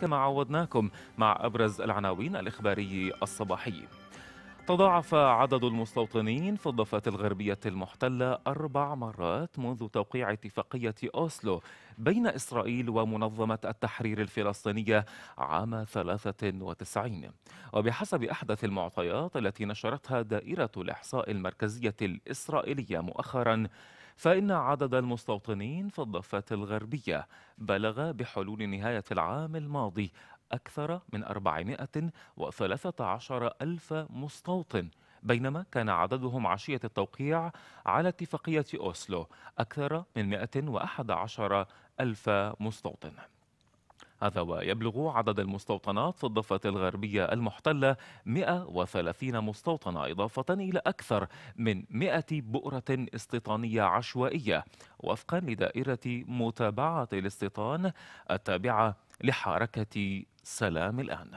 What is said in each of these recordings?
كما عودناكم مع أبرز العناوين الإخباري الصباحي تضاعف عدد المستوطنين في الضفة الغربية المحتلة أربع مرات منذ توقيع اتفاقية أوسلو بين إسرائيل ومنظمة التحرير الفلسطينية عام 93 وبحسب أحدث المعطيات التي نشرتها دائرة الإحصاء المركزية الإسرائيلية مؤخراً فإن عدد المستوطنين في الضفة الغربية بلغ بحلول نهاية العام الماضي أكثر من 413 ألف مستوطن بينما كان عددهم عشية التوقيع على اتفاقية أوسلو أكثر من 111 ألف مستوطن هذا ويبلغ عدد المستوطنات في الضفة الغربية المحتلة 130 مستوطنة إضافة إلى أكثر من 100 بؤرة استيطانية عشوائية وفقا لدائرة متابعة الاستيطان التابعة لحركة سلام الآن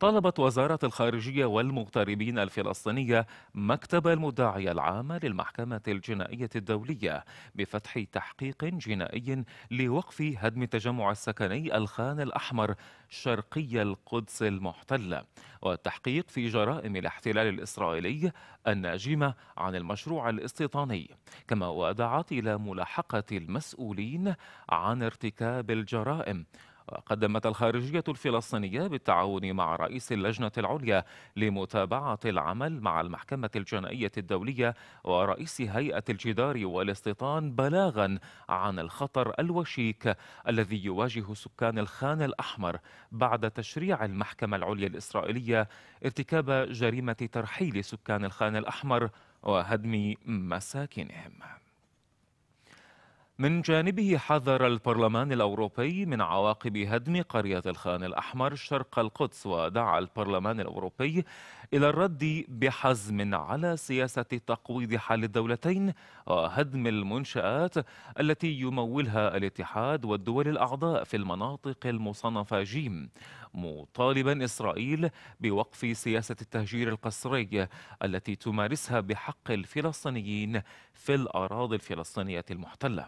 طالبت وزارة الخارجية والمغتربين الفلسطينية مكتب المدعي العام للمحكمة الجنائية الدولية بفتح تحقيق جنائي لوقف هدم التجمع السكني الخان الأحمر شرقي القدس المحتلة والتحقيق في جرائم الاحتلال الإسرائيلي الناجمة عن المشروع الاستيطاني كما ودعت إلى ملاحقة المسؤولين عن ارتكاب الجرائم قدمت الخارجية الفلسطينية بالتعاون مع رئيس اللجنة العليا لمتابعة العمل مع المحكمة الجنائية الدولية ورئيس هيئة الجدار والاستيطان بلاغا عن الخطر الوشيك الذي يواجه سكان الخان الأحمر بعد تشريع المحكمة العليا الإسرائيلية ارتكاب جريمة ترحيل سكان الخان الأحمر وهدم مساكنهم من جانبه حذر البرلمان الأوروبي من عواقب هدم قرية الخان الأحمر شرق القدس ودعا البرلمان الأوروبي إلى الرد بحزم على سياسة تقويض حل الدولتين وهدم المنشآت التي يمولها الاتحاد والدول الأعضاء في المناطق المصنفة جيم مطالبا إسرائيل بوقف سياسة التهجير القسري التي تمارسها بحق الفلسطينيين في الأراضي الفلسطينية المحتلة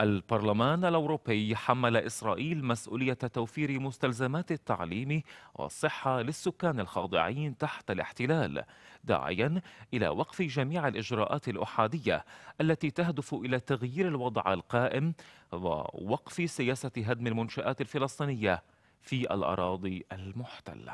البرلمان الأوروبي حمل إسرائيل مسؤولية توفير مستلزمات التعليم والصحة للسكان الخاضعين تحت الاحتلال داعيا إلى وقف جميع الإجراءات الأحادية التي تهدف إلى تغيير الوضع القائم ووقف سياسة هدم المنشآت الفلسطينية في الأراضي المحتلة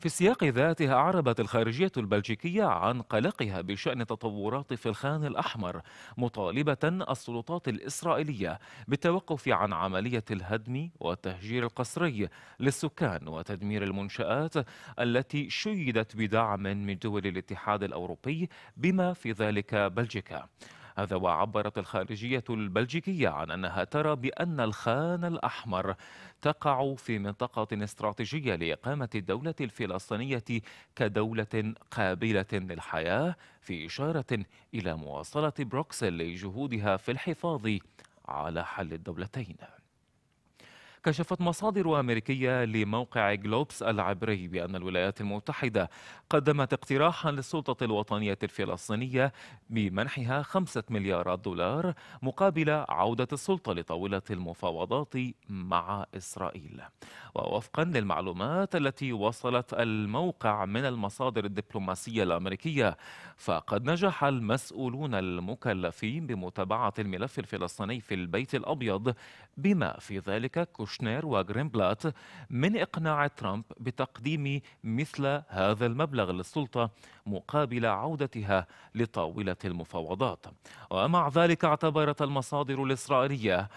في السياق ذاته أعربت الخارجية البلجيكية عن قلقها بشأن تطورات في الخان الأحمر مطالبة السلطات الإسرائيلية بالتوقف عن عملية الهدم والتهجير القسري للسكان وتدمير المنشآت التي شيدت بدعم من دول الاتحاد الأوروبي بما في ذلك بلجيكا هذا وعبرت الخارجية البلجيكية عن أنها ترى بأن الخان الأحمر تقع في منطقة استراتيجية لإقامة الدولة الفلسطينية كدولة قابلة للحياة في إشارة إلى مواصلة بروكسل لجهودها في الحفاظ على حل الدولتين كشفت مصادر أمريكية لموقع جلوبس العبري بأن الولايات المتحدة قدمت اقتراحا للسلطة الوطنية الفلسطينية بمنحها خمسة مليارات دولار مقابل عودة السلطة لطاولة المفاوضات مع إسرائيل ووفقا للمعلومات التي وصلت الموقع من المصادر الدبلوماسية الأمريكية فقد نجح المسؤولون المكلفين بمتابعة الملف الفلسطيني في البيت الأبيض بما في ذلك كش كوشنر وغرينبلات من إقناع ترامب بتقديم مثل هذا المبلغ للسلطة مقابل عودتها لطاولة المفاوضات ومع ذلك اعتبرت المصادر الإسرائيلية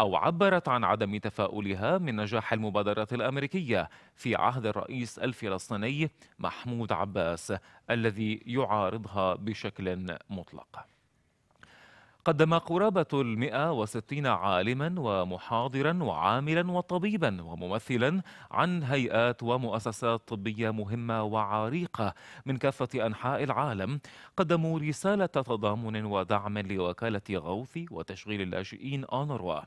أو عبرت عن عدم تفاؤلها من نجاح المبادرة الأمريكية في عهد الرئيس الفلسطيني محمود عباس الذي يعارضها بشكل مطلق قدم قرابة المئة وستين عالما ومحاضرا وعاملا وطبيبا وممثلا عن هيئات ومؤسسات طبية مهمة وعريقة من كافة أنحاء العالم قدموا رسالة تضامن ودعم لوكالة غوث وتشغيل اللاجئين أونروا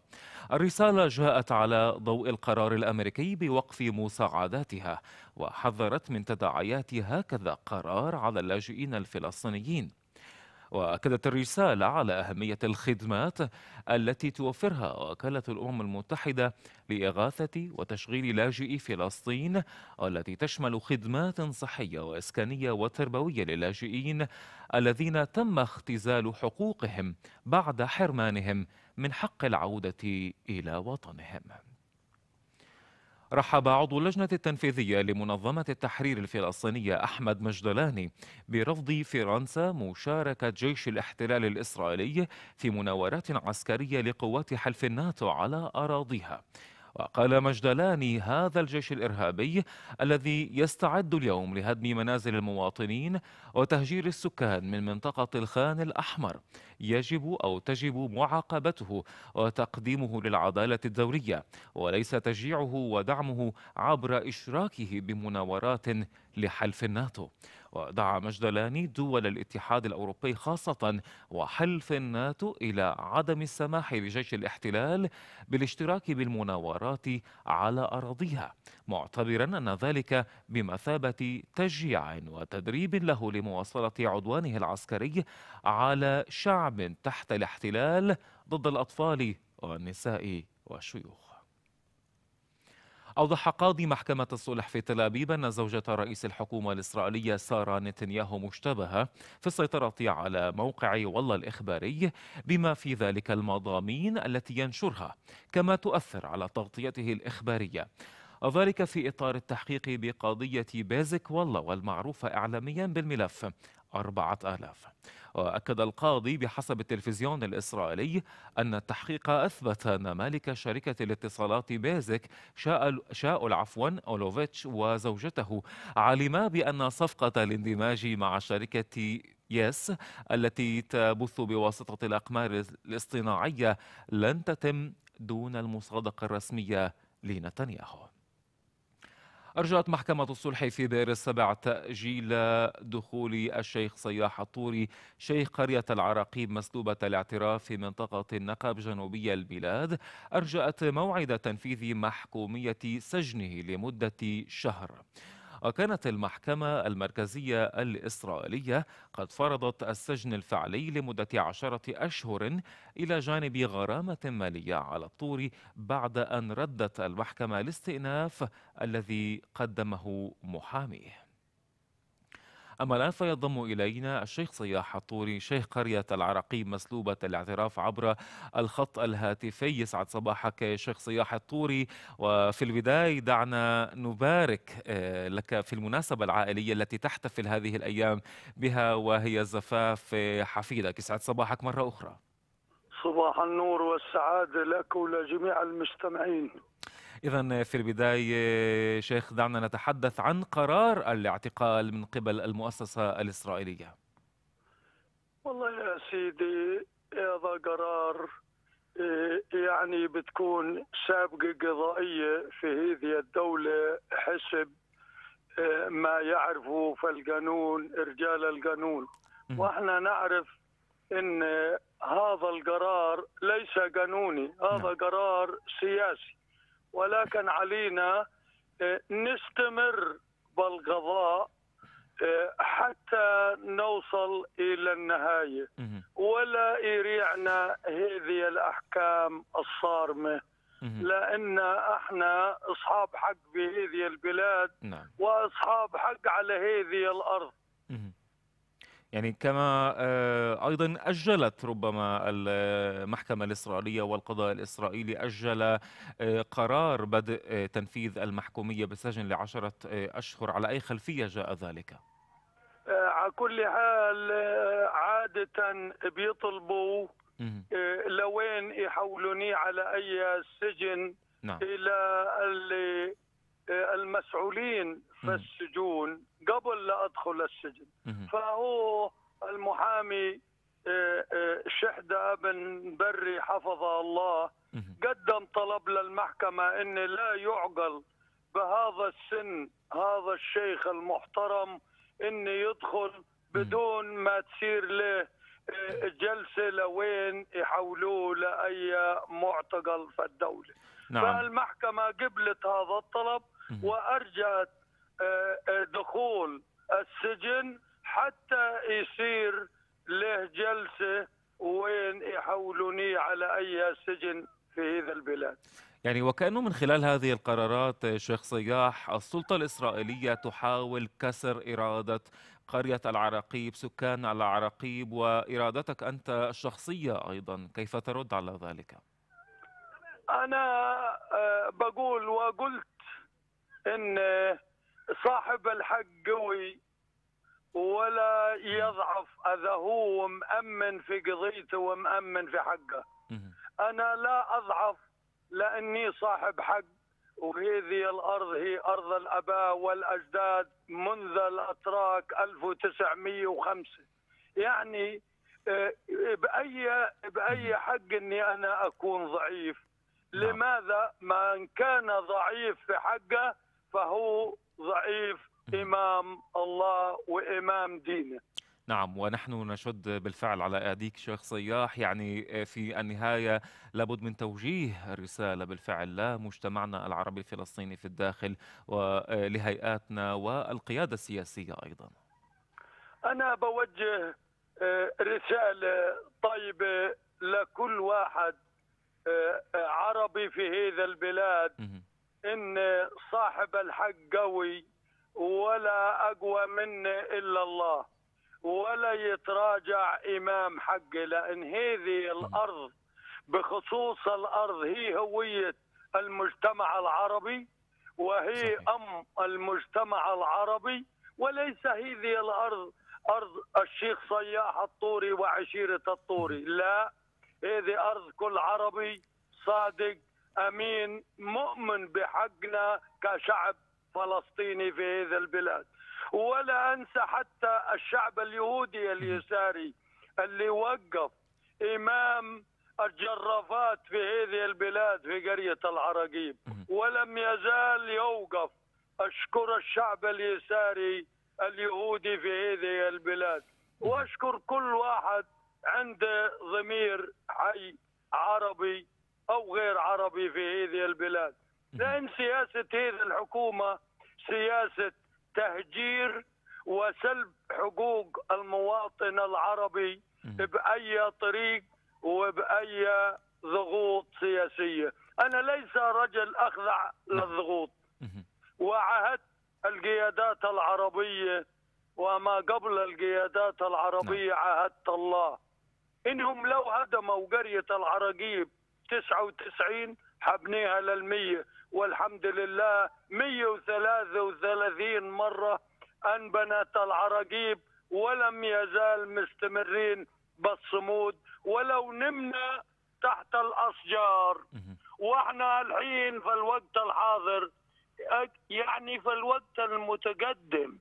الرسالة جاءت على ضوء القرار الأمريكي بوقف مساعداتها وحذرت من تداعيات هكذا قرار على اللاجئين الفلسطينيين وأكدت الرسالة على أهمية الخدمات التي توفرها وكالة الأمم المتحدة لإغاثة وتشغيل لاجئي فلسطين والتي تشمل خدمات صحية وإسكانية وتربوية للاجئين الذين تم اختزال حقوقهم بعد حرمانهم من حق العودة إلى وطنهم رحب عضو اللجنة التنفيذية لمنظمة التحرير الفلسطينية أحمد مجدلاني برفض فرنسا مشاركة جيش الاحتلال الإسرائيلي في مناورات عسكرية لقوات حلف الناتو على أراضيها وقال مجدلاني هذا الجيش الإرهابي الذي يستعد اليوم لهدم منازل المواطنين وتهجير السكان من منطقة الخان الأحمر يجب أو تجب معاقبته وتقديمه للعدالة الدولية وليس تشجيعه ودعمه عبر إشراكه بمناورات لحلف الناتو ودعا مجدلاني دول الاتحاد الأوروبي خاصة وحلف الناتو إلى عدم السماح لجيش الاحتلال بالاشتراك بالمناورات على أراضيها معتبرا أن ذلك بمثابة تشجيع وتدريب له لمواصلة عدوانه العسكري على شعب تحت الاحتلال ضد الأطفال والنساء والشيوخ أوضح قاضي محكمة الصلح في تل أبيب أن زوجة رئيس الحكومة الإسرائيلية سارة نتنياهو مشتبهة في السيطرة على موقع والله الإخباري بما في ذلك المضامين التي ينشرها كما تؤثر على تغطيته الإخبارية وذلك في إطار التحقيق بقضية بازك والله والمعروفة إعلاميا بالملف أربعة آلاف وأكد القاضي بحسب التلفزيون الإسرائيلي أن التحقيق أثبت أن مالك شركة الاتصالات بازك شاؤل عفوا أولوفيتش وزوجته علما بأن صفقة الاندماج مع شركة يس التي تبث بواسطة الأقمار الاصطناعية لن تتم دون المصادقة الرسمية لنتنياهو أرجأت محكمة الصلح في دير السبع تأجيل دخول الشيخ صياح الطوري شيخ قرية العراقيب مسلوبة الاعتراف في منطقة النقب جنوبية البلاد أرجأت موعد تنفيذ محكومية سجنه لمدة شهر وكانت المحكمة المركزية الإسرائيلية قد فرضت السجن الفعلي لمدة عشرة أشهر إلى جانب غرامة مالية على الطور بعد أن ردت المحكمة الاستئناف الذي قدمه محاميه أما الآن فينضم إلينا الشيخ صياح الطوري شيخ قرية العراقيب مسلوبة الاعتراف عبر الخط الهاتفي يسعد صباحك شيخ صياح الطوري وفي البداية دعنا نبارك آه، لك في المناسبة العائلية التي تحتفل هذه الأيام بها وهي زفاف حفيدك يسعد صباحك مرة أخرى صباح النور والسعادة لك ولجميع المستمعين إذا في البداية شيخ دعنا نتحدث عن قرار الاعتقال من قبل المؤسسة الإسرائيلية والله يا سيدي هذا قرار يعني بتكون سابقة قضائية في هذه الدولة حسب ما يعرفه في القانون رجال القانون واحنا نعرف ان هذا القرار ليس قانوني هذا نعم. قرار سياسي ولكن علينا آه، نستمر بالقضاء آه، حتى نوصل الى النهايه ولا يريعنا هذه الاحكام الصارمه لان احنا اصحاب حق بهذه البلاد نعم. واصحاب حق على هذه الارض يعني كما آه، ايضا اجلت ربما المحكمه الاسرائيليه والقضاء الاسرائيلي اجل آه، قرار بدء آه، تنفيذ المحكوميه بالسجن لعشره اشهر على اي خلفيه جاء ذلك؟ على كل حال عادة بيطلبوا لوين يحولوني على أي سجن نعم. إلى اللي آه، المسؤولين في السجون قبل لا أدخل السجن فهو المحامي شحدة آه، آه، بن بري حفظه الله قدم طلب للمحكمة أن لا يعقل بهذا السن هذا الشيخ المحترم أن يدخل بدون ما تصير له جلسة لوين يحولوه لأي معتقل في الدولة نعم. فالمحكمة قبلت هذا الطلب وارجت آه، آه، دخول السجن حتى يصير له جلسه وين يحولوني على اي سجن في هذا البلاد يعني وكأنه من خلال هذه القرارات آه، شيخ صياح السلطة الإسرائيلية تحاول كسر إرادة قرية العراقيب سكان العراقيب وإرادتك أنت الشخصية أيضا كيف ترد على ذلك؟ أنا بقول وقلت ان صاحب الحق قوي ولا يضعف اذا هو مامن في قضيته ومامن في حقه انا لا اضعف لاني صاحب حق وهذه الارض هي ارض الاباء والاجداد منذ الاتراك 1905 يعني آه، باي باي حق اني انا اكون ضعيف نعم. لماذا من كان ضعيف في حقه فهو ضعيف إمام الله وإمام دينه نعم ونحن نشد بالفعل على ايديك شيخ صياح يعني في النهايه لابد من توجيه رساله بالفعل لمجتمعنا العربي الفلسطيني في الداخل ولهيئاتنا آه، والقياده السياسيه ايضا. انا بوجه آه، رساله طيبه لكل واحد آه، عربي في هذا البلاد ان صاحب الحق قوي ولا اقوى منه الا الله ولا يتراجع امام حقه لان هذه الارض بخصوص الارض هي هويه المجتمع العربي وهي صحيح. ام المجتمع العربي وليس هذه الارض ارض الشيخ صياح الطوري وعشيره الطوري لا هذه ارض كل عربي صادق امين مؤمن بحقنا كشعب فلسطيني في هذا البلاد ولا انسى حتى الشعب اليهودي اليساري اللي وقف امام الجرافات في هذه البلاد في قريه العراقيب ولم يزال يوقف اشكر الشعب اليساري اليهودي في هذه البلاد واشكر كل واحد عنده ضمير حي عربي أو غير عربي في هذه البلاد لأن سياسة هذه الحكومة سياسة تهجير وسلب حقوق المواطن العربي بأي طريق وبأي ضغوط سياسية أنا ليس رجل أخضع للضغوط وعهدت القيادات العربية وما قبل القيادات العربية نعم. عهدت الله إنهم لو هدموا قرية العراقيب 99 حبنيها للمية والحمد لله 133 مرة أنبنت العراقيب ولم يزال مستمرين بالصمود ولو نمنا تحت الأشجار واحنا الحين في الوقت الحاضر يعني في الوقت المتقدم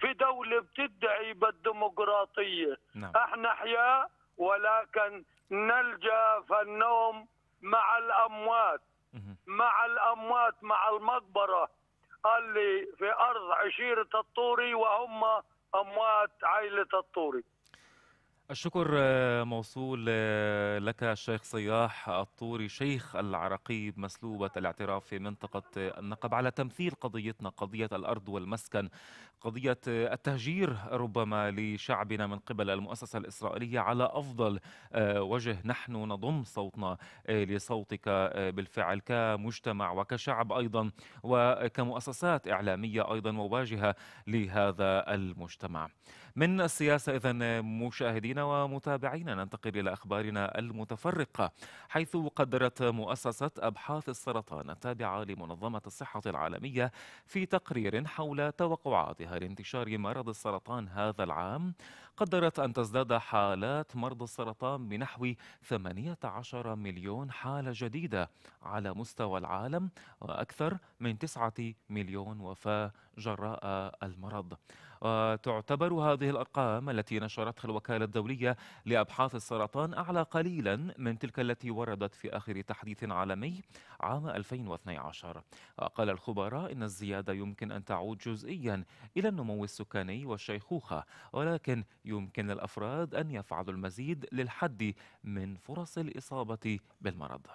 في دولة بتدعي بالديمقراطية نعم. احنا احياء ولكن نلجأ في النوم مع الاموات مع الاموات مع المقبره اللي في ارض عشيره الطوري وهم اموات عائله الطوري الشكر آه، موصول آه، لك الشيخ صياح الطوري شيخ العراقيب مسلوبة الاعتراف في منطقة آه، النقب على تمثيل قضيتنا قضية الأرض والمسكن قضية التهجير ربما لشعبنا من قبل المؤسسة الإسرائيلية على أفضل وجه نحن نضم صوتنا لصوتك بالفعل كمجتمع وكشعب أيضا وكمؤسسات إعلامية أيضا مواجهة لهذا المجتمع من السياسة إذا مشاهدينا ومتابعينا ننتقل إلى أخبارنا المتفرقة حيث قدرت مؤسسة أبحاث السرطان التابعة لمنظمة الصحة العالمية في تقرير حول توقعاتها لانتشار مرض السرطان هذا العام قدرت أن تزداد حالات مرض السرطان بنحو 18 مليون حالة جديدة على مستوى العالم وأكثر من 9 مليون وفاة جراء المرض وتعتبر هذه الأرقام التي نشرتها الوكالة الدولية لأبحاث السرطان أعلى قليلا من تلك التي وردت في آخر تحديث عالمي عام 2012 وقال الخبراء إن الزيادة يمكن أن تعود جزئيا إلى النمو السكاني والشيخوخة ولكن يمكن للأفراد أن يفعلوا المزيد للحد من فرص الإصابة بالمرض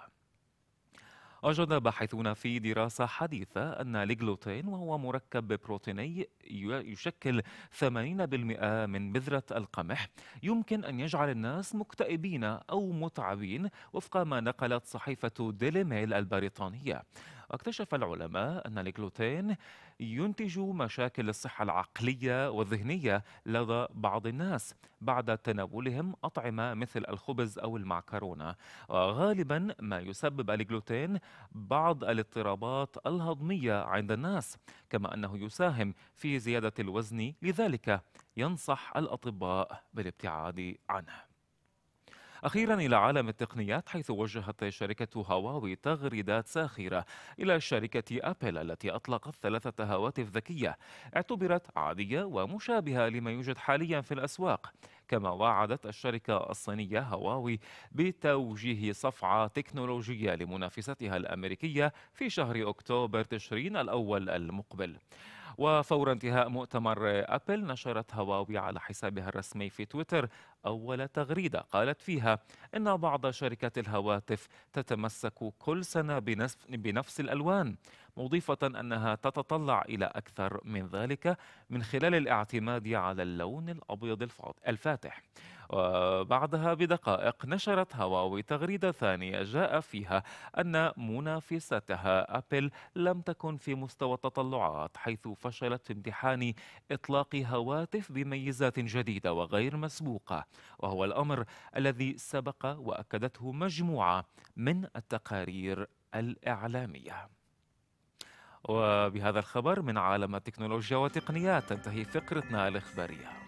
أوجد باحثون في دراسة حديثة أن الجلوتين وهو مركب بروتيني يشكل 80% من بذرة القمح يمكن أن يجعل الناس مكتئبين أو متعبين وفق ما نقلت صحيفة ديلي ميل البريطانية اكتشف العلماء أن الجلوتين ينتج مشاكل الصحة العقلية والذهنية لدى بعض الناس بعد تناولهم أطعمة مثل الخبز أو المعكرونة وغالبا ما يسبب الجلوتين بعض الاضطرابات الهضمية عند الناس كما أنه يساهم في زيادة الوزن لذلك ينصح الأطباء بالابتعاد عنه أخيرا إلى عالم التقنيات حيث وجهت شركة هواوي تغريدات ساخرة إلى شركة أبل التي أطلقت ثلاثة هواتف ذكية اعتبرت عادية ومشابهة لما يوجد حاليا في الأسواق كما وعدت الشركة الصينية هواوي بتوجيه صفعة تكنولوجية لمنافستها الأمريكية في شهر أكتوبر تشرين الأول المقبل وفور انتهاء مؤتمر أبل نشرت هواوي على حسابها الرسمي في تويتر أول تغريدة قالت فيها إن بعض شركات الهواتف تتمسك كل سنة بنفس الألوان مضيفة أنها تتطلع إلى أكثر من ذلك من خلال الاعتماد على اللون الأبيض الفاتح وبعدها بدقائق نشرت هواوي تغريدة ثانية جاء فيها أن منافستها أبل لم تكن في مستوى التطلعات حيث فشلت في امتحان إطلاق هواتف بميزات جديدة وغير مسبوقة وهو الأمر الذي سبق وأكدته مجموعة من التقارير الإعلامية وبهذا الخبر من عالم التكنولوجيا وتقنيات تنتهي فقرتنا الإخبارية